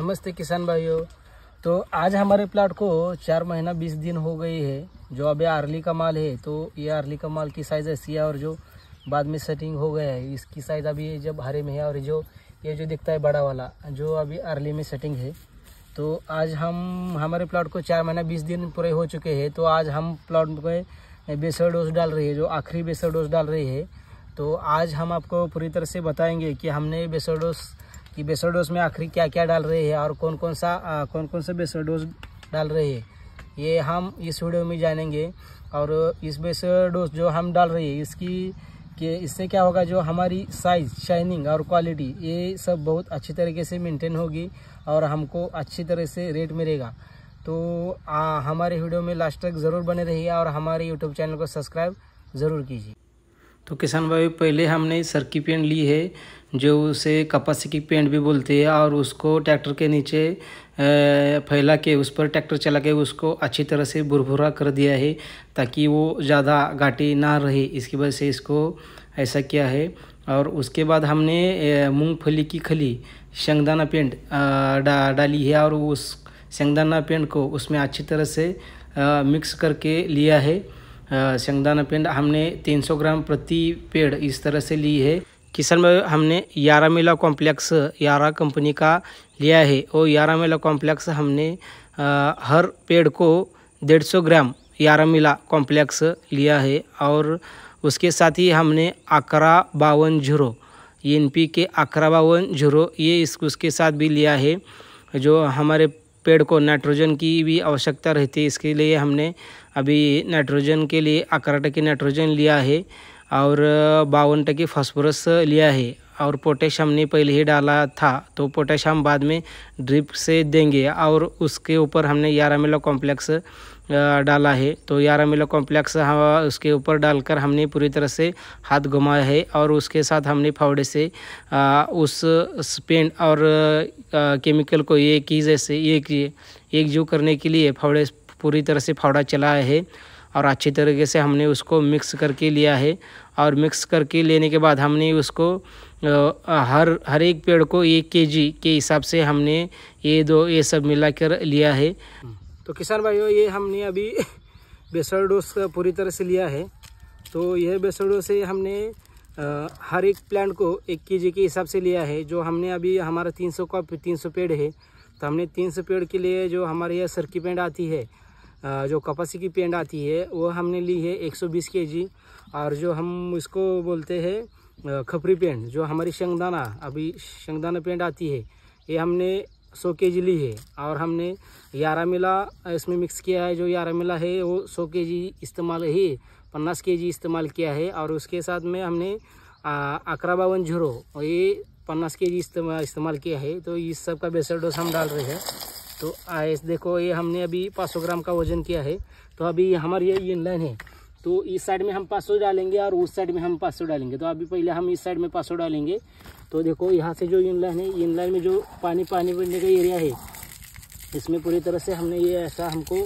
नमस्ते किसान भाइयों तो आज हमारे प्लाट को चार महीना बीस दिन हो गई है जो अभी आर्ली का माल है तो ये आर्ली का माल की साइज़ ऐसी है और जो बाद में सेटिंग हो गया है इसकी साइज़ अभी जब हरे में है और जो ये जो दिखता है बड़ा वाला जो अभी आर्ली में सेटिंग है तो आज हम हमारे प्लाट को चार महीना बीस दिन पूरे हो चुके हैं तो आज हम प्लाट में बेसर डोज डाल रही है जो आखिरी बेसर डोज डाल रही है तो आज हम आपको पूरी तरह से बताएंगे कि हमने बेसर डोज कि बेसर डोज में आखिरी क्या क्या डाल रहे हैं और कौन कौन सा आ, कौन कौन सा बेसर डोज डाल रहे हैं ये हम इस वीडियो में जानेंगे और इस बेसर डोज जो हम डाल रहे हैं इसकी कि इससे क्या होगा जो हमारी साइज़ शाइनिंग और क्वालिटी ये सब बहुत अच्छी तरीके से मेंटेन होगी और हमको अच्छी तरह से रेट मिलेगा तो आ, हमारे वीडियो में लास्ट तक ज़रूर बने रहिए और हमारे यूट्यूब चैनल को सब्सक्राइब ज़रूर कीजिए तो किसान भाई पहले हमने पेंट ली है जो उसे कपासी की पेंट भी बोलते हैं और उसको ट्रैक्टर के नीचे फैला के उस पर ट्रैक्टर चला के उसको अच्छी तरह से भुरभुरा कर दिया है ताकि वो ज़्यादा घाटी ना रहे इसकी वजह से इसको ऐसा किया है और उसके बाद हमने मूंगफली की खली शंगदाना पेंट डा, डाली है और उस शंगदाना पेंट को उसमें अच्छी तरह से आ, मिक्स करके लिया है शंगदाना पेंट हमने 300 ग्राम प्रति पेड़ इस तरह से ली है किसान में हमने यारा मेला कॉम्प्लेक्स यारा कंपनी का लिया है और यारा मेला कॉम्प्लेक्स हमने आ, हर पेड़ को डेढ़ सौ ग्राम यारा मिला कॉम्प्लेक्स लिया है और उसके साथ ही हमने अकरा बावन जीरो एन पी के अकरा बावन जीरो ये इस उसके साथ भी लिया है जो हमारे पेड़ को नाइट्रोजन की भी आवश्यकता रहती है इसके लिए हमने अभी नाइट्रोजन के लिए अकरा टके नाइट्रोजन लिया है और बावन टके फॉस्फोरस लिया है और पोटेशियम ने पहले ही डाला था तो पोटेशियम बाद में ड्रिप से देंगे और उसके ऊपर हमने मिलो कॉम्प्लेक्स डाला है तो मिलो कॉम्प्लेक्स हम उसके ऊपर डालकर हमने पूरी तरह से हाथ घुमाया है और उसके साथ हमने फावड़े से उस स्पेंड और केमिकल को एक ही जैसे एक एक जो करने के लिए फावड़े पूरी तरह से फावड़ा चलाया है और अच्छी तरीके से हमने उसको मिक्स करके लिया है और मिक्स करके लेने के बाद हमने उसको हर हर एक पेड़ को एक के जी के हिसाब से हमने ये दो ये सब मिला कर लिया है तो किसान भाइयों ये हमने अभी बेसर डोस पूरी तरह से लिया है तो यह बेसर डोस हमने हर एक प्लांट को एक के जी के हिसाब से लिया है जो हमने अभी हमारा तीन सौ का तीन सौ पेड़ है तो हमने तीन सौ पेड़ के लिए जो हमारे यह सरकी पेंड आती है जो कपासी की पेंड आती है वो हमने ली है 120 केजी और जो हम इसको बोलते हैं खपरी पेंड जो हमारी शंगदाना अभी शंगदाना पेंड आती है ये हमने 100 केजी ली है और हमने यारा मिला इसमें मिक्स किया है जो यारा मिला है वो 100 केजी इस्तेमाल ही के जी इस्तेमाल किया है और उसके साथ में हमने अकरा बावन झुरो ये पन्नास के जी इस्तेमाल इस्तेमाल किया है तो इस सब का बेसर डोज हम डाल रहे हैं तो आइस देखो ये हमने अभी 500 ग्राम का वजन किया है तो अभी हमारी ये इनलाइन है तो इस साइड में हम 500 डालेंगे और उस साइड में हम 500 डालेंगे तो अभी पहले हम इस साइड में 500 डालेंगे तो देखो यहाँ से जो इनलाइन है इनलाइन में जो पानी पानी पड़ने का एरिया है इसमें पूरी तरह से हमने ये ऐसा हमको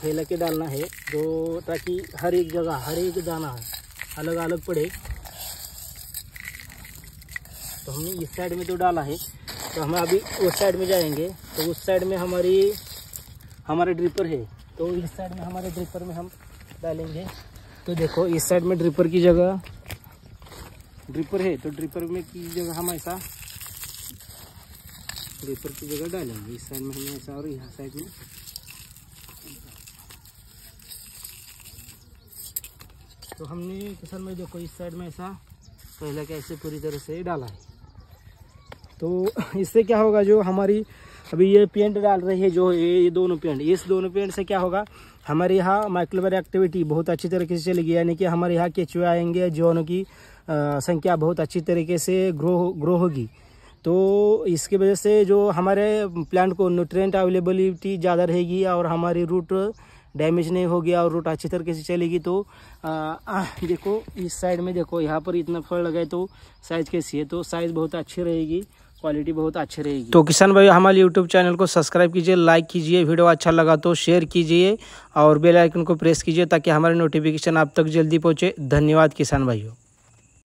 फैला के डालना है जो ताकि हर एक जगह हर एक दाना अलग अलग पड़े तो हमने इस साइड में तो डाला है तो हम अभी उस साइड में जाएंगे तो उस साइड में हमारी हमारे ड्रिपर है तो इस साइड में हमारे ड्रिपर में हम डालेंगे तो देखो इस साइड में ड्रिपर की जगह ड्रिपर है तो ड्रिपर में की जगह हम ऐसा ड्रिपर की जगह डालेंगे इस साइड में हमें ऐसा और यहाँ साइड में तो हमने किसान में देखो इस साइड में ऐसा पहले कैसे पूरी तरह से डाला है तो इससे क्या होगा जो हमारी अभी ये पेंट डाल रही है जो ये दोनों पेंट इस दोनों पेंट से क्या होगा हमारे यहाँ माइक्रोवेर एक्टिविटी बहुत अच्छी तरीके से चलेगी यानी कि हमारे यहाँ केचुए आएंगे जो उनकी संख्या बहुत अच्छी तरीके से ग्रो ग्रो होगी तो इसकी वजह से जो हमारे प्लांट को न्यूट्रेंट अवेलेबलिटी ज़्यादा रहेगी और हमारी रूट डैमेज नहीं होगी और रूट अच्छी तरीके से चलेगी तो आ, आ, देखो इस साइड में देखो यहाँ पर इतना फल लगाए तो साइज़ कैसी है तो साइज़ बहुत अच्छी रहेगी क्वालिटी बहुत अच्छी रहेगी तो किसान भाई हमारे यूट्यूब चैनल को सब्सक्राइब कीजिए लाइक कीजिए वीडियो अच्छा लगा तो शेयर कीजिए और बेल आइकन को प्रेस कीजिए ताकि हमारे नोटिफिकेशन आप तक जल्दी पहुँचे धन्यवाद किसान भाइयों